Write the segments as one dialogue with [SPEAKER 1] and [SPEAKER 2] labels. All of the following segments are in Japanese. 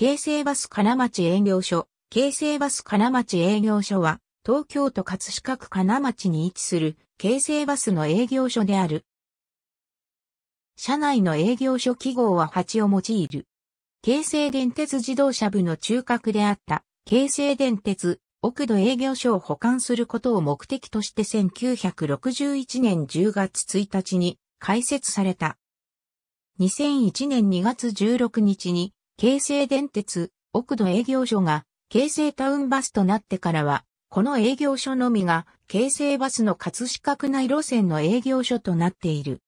[SPEAKER 1] 京成バス金町営業所、京成バス金町営業所は、東京都葛飾区金町に位置する、京成バスの営業所である。社内の営業所記号は8を用いる。京成電鉄自動車部の中核であった、京成電鉄、奥戸営業所を保管することを目的として1961年10月1日に開設された。2001年2月16日に京成電鉄、奥戸営業所が、京成タウンバスとなってからは、この営業所のみが、京成バスの葛飾区内路線の営業所となっている。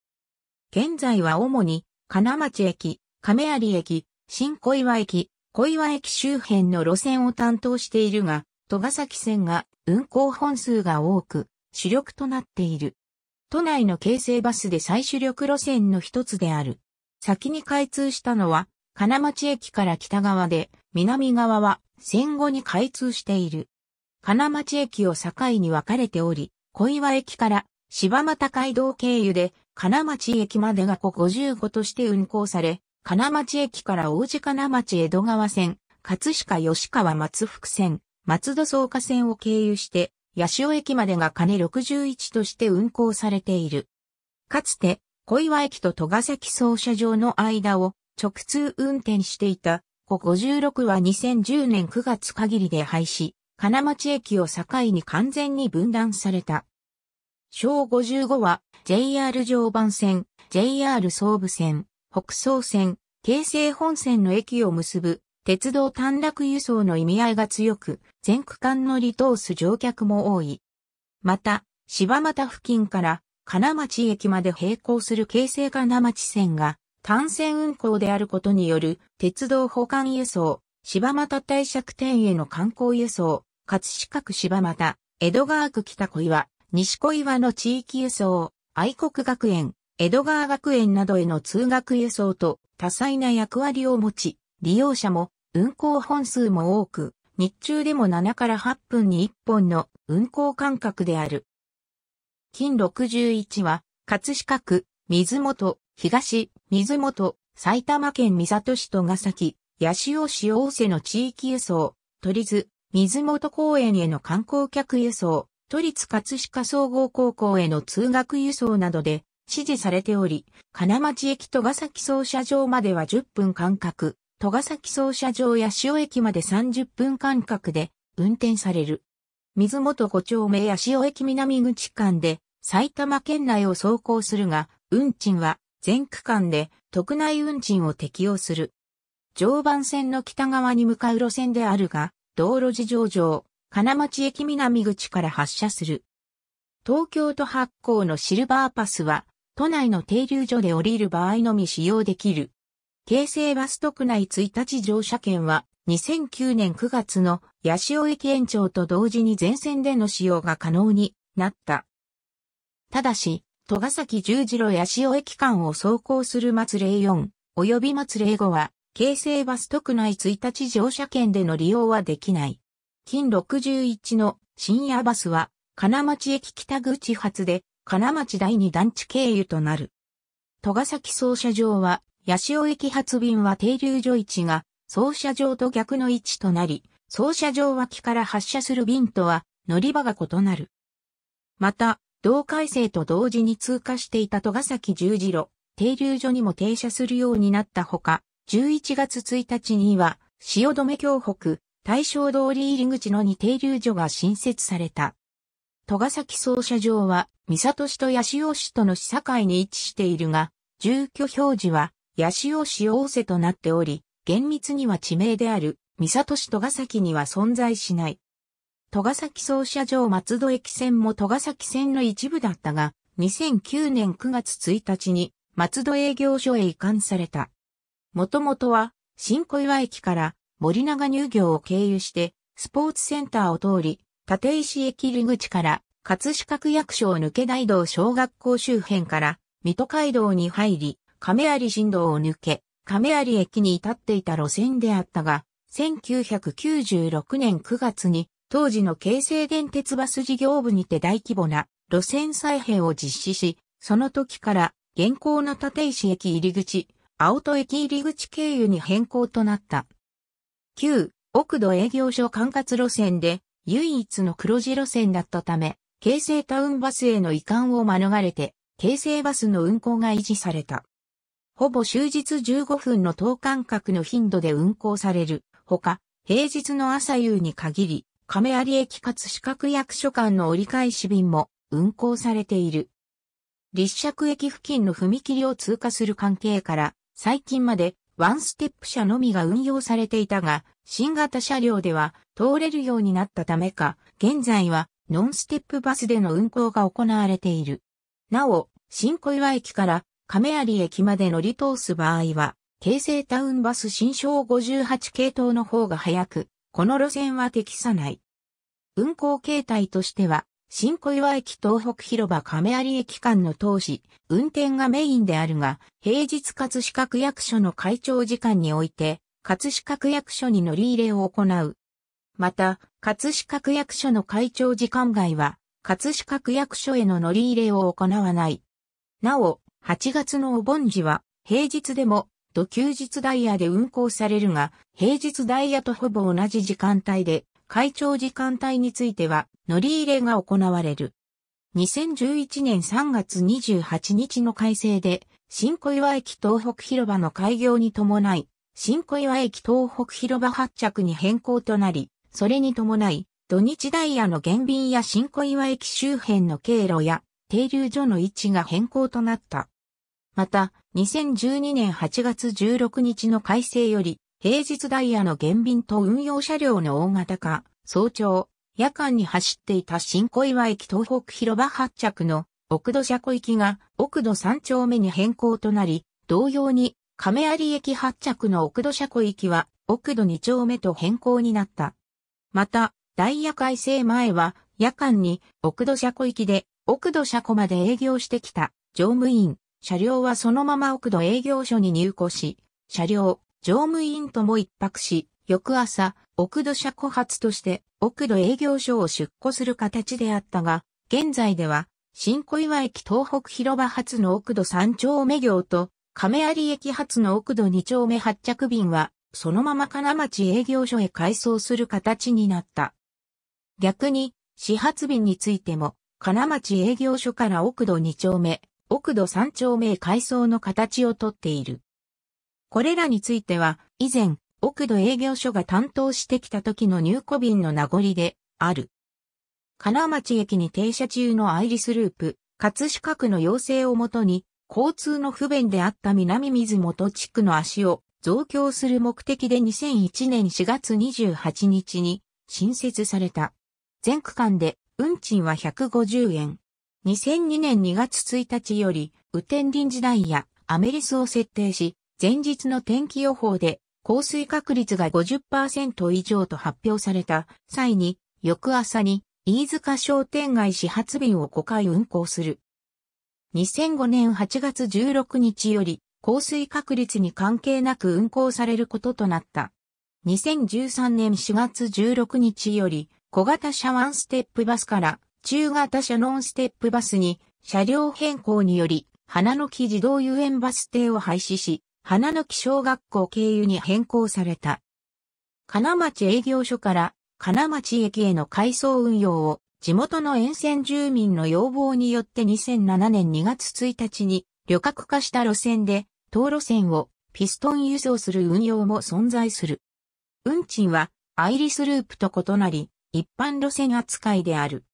[SPEAKER 1] 現在は主に、金町駅、亀有駅、新小岩駅、小岩駅周辺の路線を担当しているが、戸ヶ崎線が運行本数が多く、主力となっている。都内の京成バスで最主力路線の一つである。先に開通したのは、金町駅から北側で、南側は戦後に開通している。金町駅を境に分かれており、小岩駅から柴又街道経由で金町駅までが55として運行され、金町駅から大路金町江戸川線、葛飾吉川松福線、松戸草加線を経由して、八潮駅までが金61として運行されている。かつて、小岩駅と戸ヶ崎操車場の間を直通運転していた、コ56は2010年9月限りで廃止、金町駅を境に完全に分断された。小55は JR 常磐線、JR 総武線、北総線、京成本線の駅を結ぶ鉄道短絡輸送の意味合いが強く、全区間乗り通す乗客も多い。また、柴又付近から金町駅まで並行する京成金町線が単線運行であることによる鉄道保管輸送、柴又帝釈天への観光輸送、葛飾区柴又、江戸川区北小岩、西小岩の地域輸送、愛国学園、江戸川学園などへの通学輸送と多彩な役割を持ち、利用者も運行本数も多く、日中でも7から8分に1本の運行間隔である。金61は、葛飾区、水元、東、水元、埼玉県三里市戸ヶ崎、八潮市大瀬の地域輸送、都立、水元公園への観光客輸送、都立葛飾総合高校への通学輸送などで指示されており、金町駅戸ヶ崎総車場までは10分間隔、戸ヶ崎総車場八潮駅まで30分間隔で運転される。水元五丁目八潮駅南口間で埼玉県内を走行するが、運賃は全区間で特内運賃を適用する。常磐線の北側に向かう路線であるが、道路事情上、金町駅南口から発車する。東京都発行のシルバーパスは、都内の停留所で降りる場合のみ使用できる。京成バス特内1日乗車券は、2009年9月の八潮駅延長と同時に全線での使用が可能になった。ただし、戸ヶ崎十字路八潮駅間を走行する末礼4及び末礼5は、京成バス特内1日乗車券での利用はできない。近61の深夜バスは、金町駅北口発で、金町第2団地経由となる。戸ヶ崎操車場は、八潮駅発便は停留所位置が、操車場と逆の位置となり、操車場脇から発車する便とは、乗り場が異なる。また、同改正と同時に通過していた戸ヶ崎十字路、停留所にも停車するようになったほか、11月1日には、汐留京北、大正通り入り口の2停留所が新設された。戸ヶ崎操車場は、三郷市と八潮市との市境に位置しているが、住居表示は、八潮市大瀬となっており、厳密には地名である、三郷市戸ヶ崎には存在しない。戸ヶ崎総社場松戸駅線も戸ヶ崎線の一部だったが、2009年9月1日に松戸営業所へ移管された。もともとは新小岩駅から森永乳業を経由してスポーツセンターを通り、立石駅入口から葛飾区役所を抜け大道小学校周辺から水戸街道に入り、亀有神道を抜け、亀有駅に至っていた路線であったが、1996年9月に当時の京成電鉄バス事業部にて大規模な路線再編を実施し、その時から現行の立石駅入り口、青戸駅入り口経由に変更となった。旧、奥戸営業所管轄路線で唯一の黒字路線だったため、京成タウンバスへの移管を免れて、京成バスの運行が維持された。ほぼ終日15分の等間隔の頻度で運行されるほか、平日の朝夕に限り、亀有駅かつ四角役所間の折り返し便も運行されている。立石駅付近の踏切を通過する関係から、最近までワンステップ車のみが運用されていたが、新型車両では通れるようになったためか、現在はノンステップバスでの運行が行われている。なお、新小岩駅から亀有駅まで乗り通す場合は、京成タウンバス新章58系統の方が早く、この路線は適さない。運行形態としては、新小岩駅東北広場亀有駅間の通し、運転がメインであるが、平日葛飾区役所の開庁時間において、葛飾区役所に乗り入れを行う。また、葛飾区役所の開庁時間外は、葛飾区役所への乗り入れを行わない。なお、8月のお盆時は、平日でもと休日ダイヤで運行されるが、平日ダイヤとほぼ同じ時間帯で、会長時間帯については乗り入れが行われる。2011年3月28日の改正で、新小岩駅東北広場の開業に伴い、新小岩駅東北広場発着に変更となり、それに伴い、土日ダイヤの減便や新小岩駅周辺の経路や停留所の位置が変更となった。また、2012年8月16日の改正より、平日ダイヤの減便と運用車両の大型化、早朝、夜間に走っていた新小岩駅東北広場発着の奥戸車庫行きが奥戸3丁目に変更となり、同様に亀有駅発着の奥戸車庫行きは奥戸2丁目と変更になった。また、ダイヤ改正前は夜間に奥戸車庫行きで奥戸車庫まで営業してきた乗務員車両はそのまま奥戸営業所に入庫し、車両、乗務員とも一泊し、翌朝、奥戸車庫発として奥戸営業所を出庫する形であったが、現在では、新小岩駅東北広場発の奥戸三丁目行と、亀有駅発の奥戸二丁目発着便は、そのまま金町営業所へ改装する形になった。逆に、始発便についても、金町営業所から奥戸二丁目、奥土三丁目改装の形をとっている。これらについては、以前、奥土営業所が担当してきた時の入庫便の名残で、ある。金町駅に停車中のアイリスループ、葛飾区の要請をもとに、交通の不便であった南水元地区の足を増強する目的で2001年4月28日に新設された。全区間で運賃は150円。2002年2月1日より、雨天臨時ダイヤ、アメリスを設定し、前日の天気予報で、降水確率が50%以上と発表された際に、翌朝に、飯塚商店街始発便を5回運行する。2005年8月16日より、降水確率に関係なく運行されることとなった。2013年4月16日より、小型車ワンステップバスから中型車ノンステップバスに車両変更により、花の木児童遊園バス停を廃止し、花の木小学校経由に変更された。金町営業所から金町駅への改装運用を地元の沿線住民の要望によって2007年2月1日に旅客化した路線で当路線をピストン輸送する運用も存在する。運賃はアイリスループと異なり一般路線扱いである。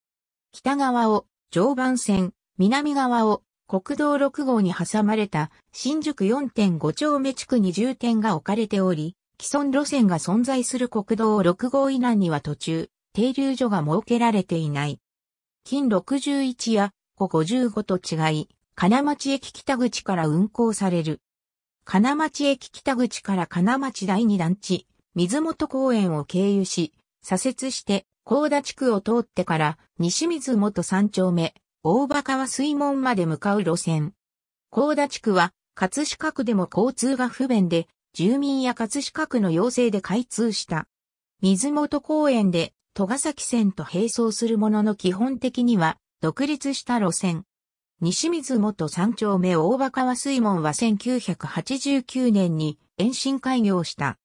[SPEAKER 1] 北側を常磐線、南側を国道6号に挟まれた新宿4.5丁目地区に重点が置かれており、既存路線が存在する国道6号以南には途中、停留所が設けられていない。近61や古55と違い、金町駅北口から運行される。金町駅北口から金町第二団地、水元公園を経由し、左折して高田地区を通ってから西水元三丁目、大場川水門まで向かう路線。高田地区は、葛飾区でも交通が不便で、住民や葛飾区の要請で開通した。水元公園で、戸ヶ崎線と並走するものの基本的には、独立した路線。西水元三丁目大場川水門は1989年に延伸開業した。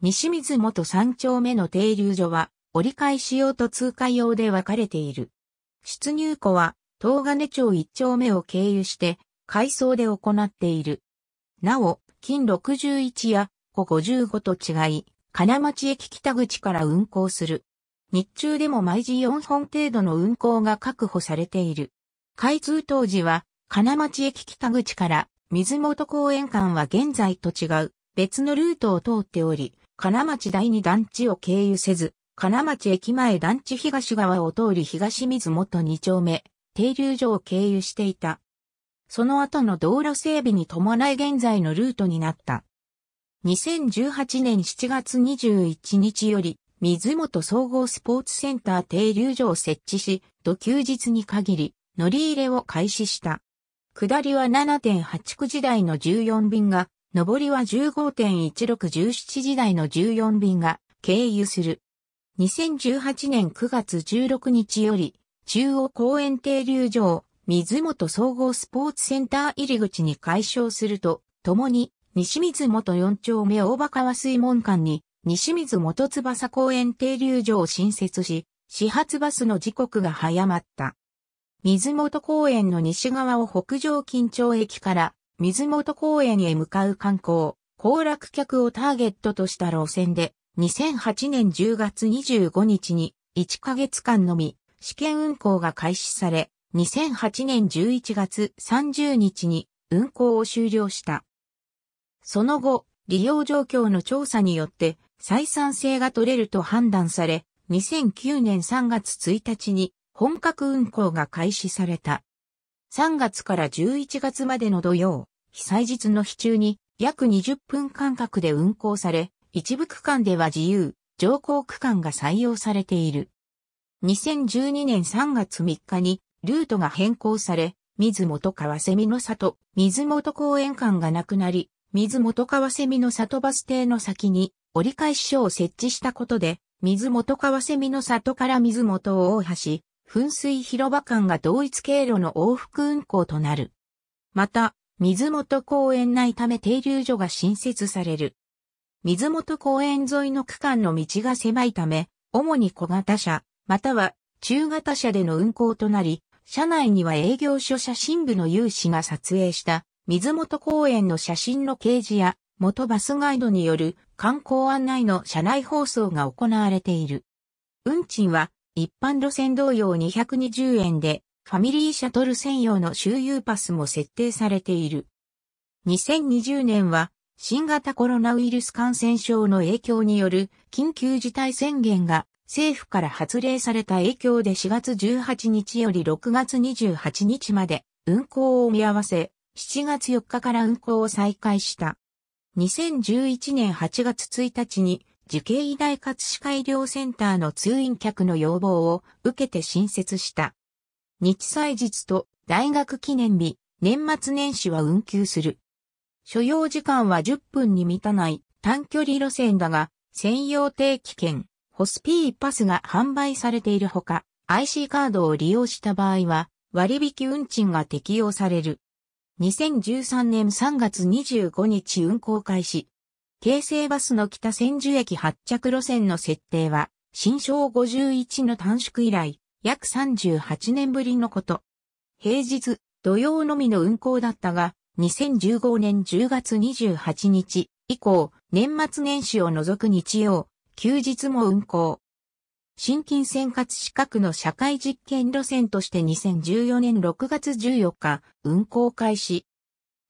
[SPEAKER 1] 西水元三丁目の停留所は折り返し用と通過用で分かれている。出入庫は、東金町一丁目を経由して、改装で行っている。なお、金61や、五55と違い、金町駅北口から運行する。日中でも毎時4本程度の運行が確保されている。開通当時は、金町駅北口から水元公園間は現在と違う別のルートを通っており、金町第二団地を経由せず、金町駅前団地東側を通り東水元2丁目、停留所を経由していた。その後の道路整備に伴い現在のルートになった。2018年7月21日より、水元総合スポーツセンター停留所を設置し、土休日に限り、乗り入れを開始した。下りは7.89時台の14便が、上りは15.1617時台の14便が経由する。2018年9月16日より、中央公園停留場、水元総合スポーツセンター入り口に解消すると、ともに、西水元4丁目大場川水門間に、西水元翼公園停留場を新設し、始発バスの時刻が早まった。水元公園の西側を北上近町駅から水元公園へ向かう観光、行楽客をターゲットとした路線で、2008年10月25日に1ヶ月間のみ試験運行が開始され、2008年11月30日に運行を終了した。その後、利用状況の調査によって採算性が取れると判断され、2009年3月1日に本格運行が開始された。3月から11月までの土曜、被災日の日中に約20分間隔で運行され、一部区間では自由、乗降区間が採用されている。2012年3月3日にルートが変更され、水元川美の里、水元公園間がなくなり、水元川美の里バス停の先に折り返し所を設置したことで、水元川美の里から水元大橋、噴水広場間が同一経路の往復運行となる。また、水元公園内ため停留所が新設される。水元公園沿いの区間の道が狭いため、主に小型車、または中型車での運行となり、車内には営業所写真部の有志が撮影した水元公園の写真の掲示や元バスガイドによる観光案内の車内放送が行われている。運賃は一般路線同様220円でファミリーシャトル専用の周遊パスも設定されている。2020年は新型コロナウイルス感染症の影響による緊急事態宣言が政府から発令された影響で4月18日より6月28日まで運行を見合わせ、7月4日から運行を再開した。2011年8月1日に、受刑医大葛飾医療センターの通院客の要望を受けて新設した。日祭日と大学記念日、年末年始は運休する。所要時間は10分に満たない短距離路線だが、専用定期券、ホスピーパスが販売されているほか、IC カードを利用した場合は、割引運賃が適用される。2013年3月25日運行開始。京成バスの北千住駅発着路線の設定は、新章51の短縮以来、約38年ぶりのこと。平日、土曜のみの運行だったが、2015年10月28日以降、年末年始を除く日曜、休日も運行。新近生活資格の社会実験路線として2014年6月14日、運行開始。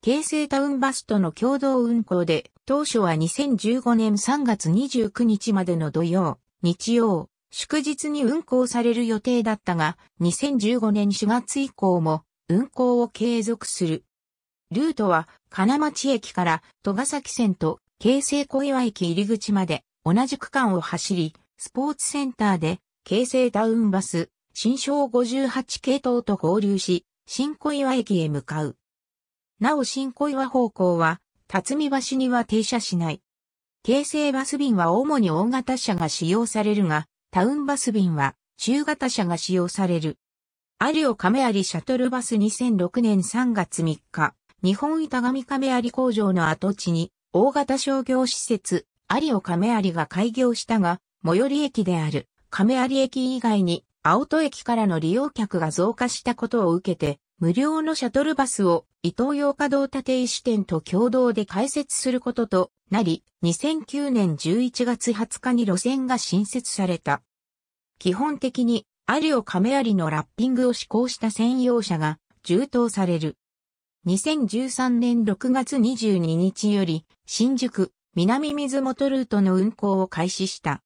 [SPEAKER 1] 京成タウンバスとの共同運行で、当初は2015年3月29日までの土曜、日曜、祝日に運行される予定だったが、2015年4月以降も運行を継続する。ルートは金町駅から戸ヶ崎線と京成小岩駅入り口まで同じ区間を走り、スポーツセンターで京成タウンバス、新章58系統と合流し、新小岩駅へ向かう。なお新小岩方向は、辰巳橋には停車しない。京成バス便は主に大型車が使用されるが、タウンバス便は中型車が使用される。リオ亀有シャトルバス2006年3月3日。日本板上亀有工場の跡地に、大型商業施設、有尾亀有が開業したが、最寄り駅である亀有駅以外に、青戸駅からの利用客が増加したことを受けて、無料のシャトルバスを伊東洋華堂立石店と共同で開設することとなり、2009年11月20日に路線が新設された。基本的に、有尾亀有のラッピングを施行した専用車が充当される。2013年6月22日より、新宿、南水元ルートの運行を開始した。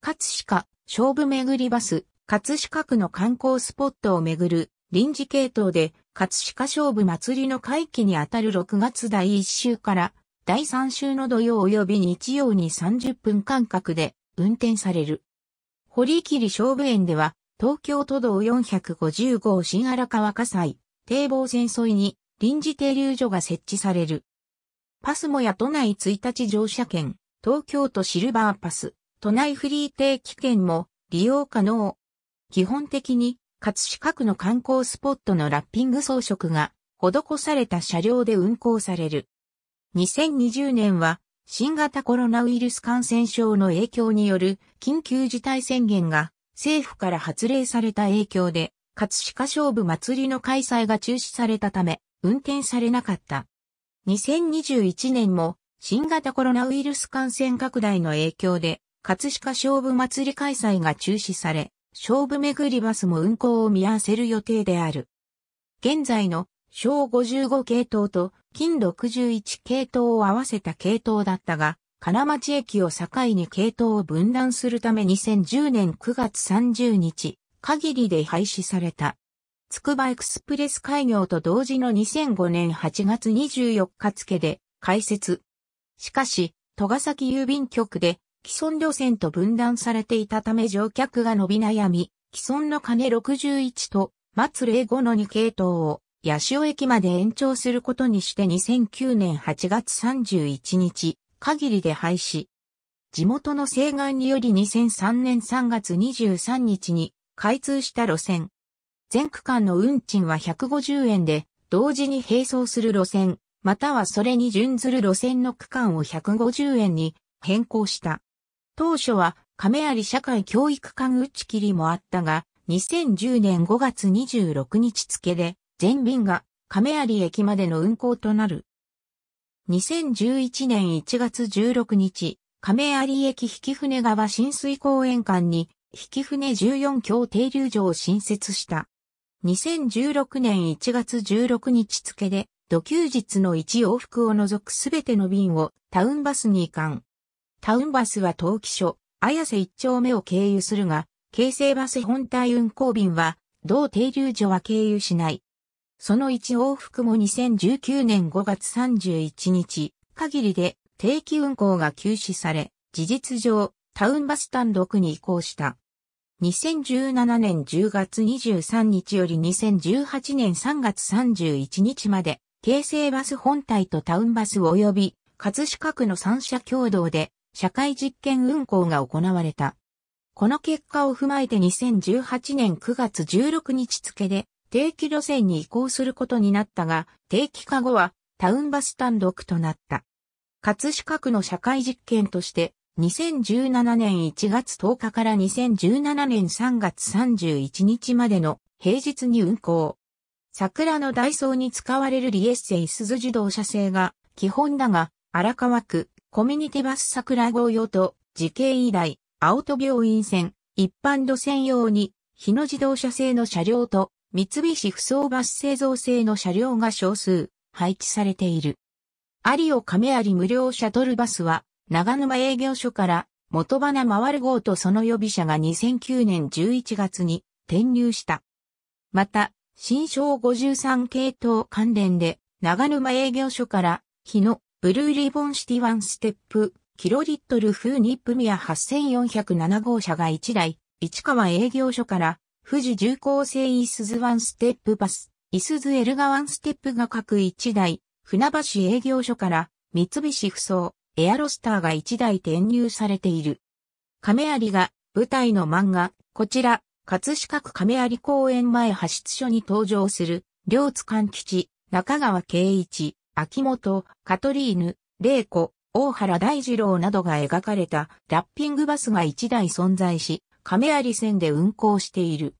[SPEAKER 1] 葛飾、勝負巡りバス、葛飾区の観光スポットを巡る、臨時系統で、葛飾勝負祭りの会期にあたる6月第1週から、第3週の土曜及び日曜に30分間隔で運転される。堀切勝負園では、東京都道4 5 5新荒川火災、堤防線沿いに臨時停留所が設置される。パスモや都内1日乗車券、東京都シルバーパス、都内フリー定期券も利用可能。基本的に、葛飾区の観光スポットのラッピング装飾が施された車両で運行される。2020年は新型コロナウイルス感染症の影響による緊急事態宣言が政府から発令された影響で葛飾勝負祭りの開催が中止されたため運転されなかった。2021年も新型コロナウイルス感染拡大の影響で、葛飾勝負祭り開催が中止され、勝負巡りバスも運行を見合わせる予定である。現在の小55系統と金61系統を合わせた系統だったが、金町駅を境に系統を分断するため2010年9月30日限りで廃止された。つくばエクスプレス開業と同時の2005年8月24日付で開設。しかし、戸ヶ崎郵便局で既存路線と分断されていたため乗客が伸び悩み、既存の金61と松05の2系統を八潮駅まで延長することにして2009年8月31日限りで廃止。地元の請願により2003年3月23日に開通した路線、全区間の運賃は150円で、同時に並走する路線、またはそれに準ずる路線の区間を150円に変更した。当初は亀有社会教育館打ち切りもあったが、2010年5月26日付で全便が亀有駅までの運行となる。2011年1月16日、亀有駅引船川浸水公園間に、引船14橋停留所を新設した。2016年1月16日付で、土休日の1往復を除くすべての便をタウンバスに移管。タウンバスは登記所、綾瀬1丁目を経由するが、京成バス本体運行便は、同停留所は経由しない。その1往復も2019年5月31日、限りで定期運行が休止され、事実上、タウンバス単独に移行した。2017年10月23日より2018年3月31日まで、京成バス本体とタウンバス及び、葛飾区の三社共同で、社会実験運行が行われた。この結果を踏まえて2018年9月16日付で、定期路線に移行することになったが、定期化後は、タウンバス単独となった。葛飾区の社会実験として、2017年1月10日から2017年3月31日までの平日に運行。桜のダイソーに使われるリエッセイ鈴自動車製が基本だが荒川区コミュニティバス桜号用と時系以来青戸病院線一般路線用に日野自動車製の車両と三菱不走バス製造製の車両が少数配置されている。ありを亀有無料シャトルバスは長沼営業所から元花回る号とその予備者が2009年11月に転入した。また、新章53系統関連で、長沼営業所から、日野、ブルーリボンシティワンステップ、キロリットル風ニップミア8407号車が1台、市川営業所から、富士重工製イスズワンステップバス、イスズエルガワンステップが各1台、船橋営業所から、三菱不走、エアロスターが1台転入されている。亀有が舞台の漫画、こちら、葛飾区亀有公園前派出所に登場する、両津勘吉、中川圭一、秋元、カトリーヌ、玲子、大原大二郎などが描かれたラッピングバスが1台存在し、亀有線で運行している。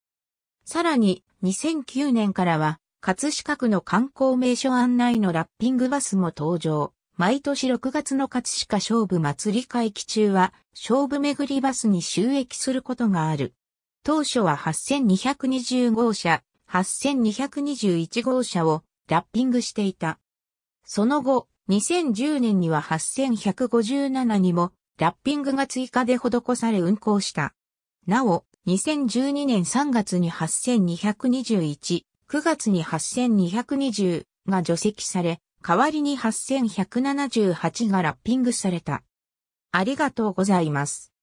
[SPEAKER 1] さらに、2009年からは、葛飾区の観光名所案内のラッピングバスも登場。毎年6月の葛飾勝負祭り会期中は、勝負巡りバスに収益することがある。当初は8220号車、8221号車をラッピングしていた。その後、2010年には8157にもラッピングが追加で施され運行した。なお、2012年3月に8221、9月に8220が除籍され、代わりに8178がラッピングされた。ありがとうございます。